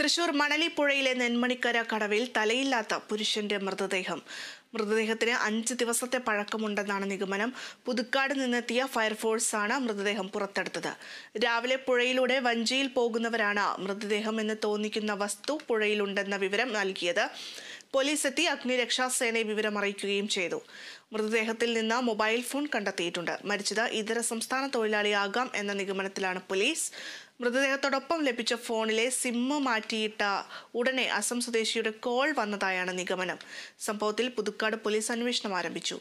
തൃശൂർ മണലിപ്പുഴയിലെ നെന്മണിക്കര കടവിൽ തലയില്ലാത്ത പുരുഷന്റെ മൃതദേഹം മൃതദേഹത്തിന് അഞ്ച് ദിവസത്തെ പഴക്കമുണ്ടെന്നാണ് നിഗമനം പുതുക്കാട് നിന്നെത്തിയ ഫയർഫോഴ്സാണ് മൃതദേഹം പുറത്തെടുത്തത് രാവിലെ പുഴയിലൂടെ വഞ്ചിയിൽ പോകുന്നവരാണ് മൃതദേഹം എന്ന് തോന്നിക്കുന്ന വസ്തു പുഴയിലുണ്ടെന്ന വിവരം നൽകിയത് പോലീസ് എത്തി അഗ്നിരക്ഷാസേനയെ വിവരം അറിയിക്കുകയും ചെയ്തു മൃതദേഹത്തിൽ നിന്ന് മൊബൈൽ ഫോൺ കണ്ടെത്തിയിട്ടുണ്ട് മരിച്ചത് ഇതര സംസ്ഥാന തൊഴിലാളിയാകാം എന്ന നിഗമനത്തിലാണ് പോലീസ് മൃതദേഹത്തോടൊപ്പം ലഭിച്ച ഫോണിലെ സിമ്മ് മാറ്റിയിട്ട ഉടനെ അസം സ്വദേശിയുടെ കോൾ വന്നതായാണ് നിഗമനം സംഭവത്തിൽ പുതുക്കാട് പോലീസ് അന്വേഷണം ആരംഭിച്ചു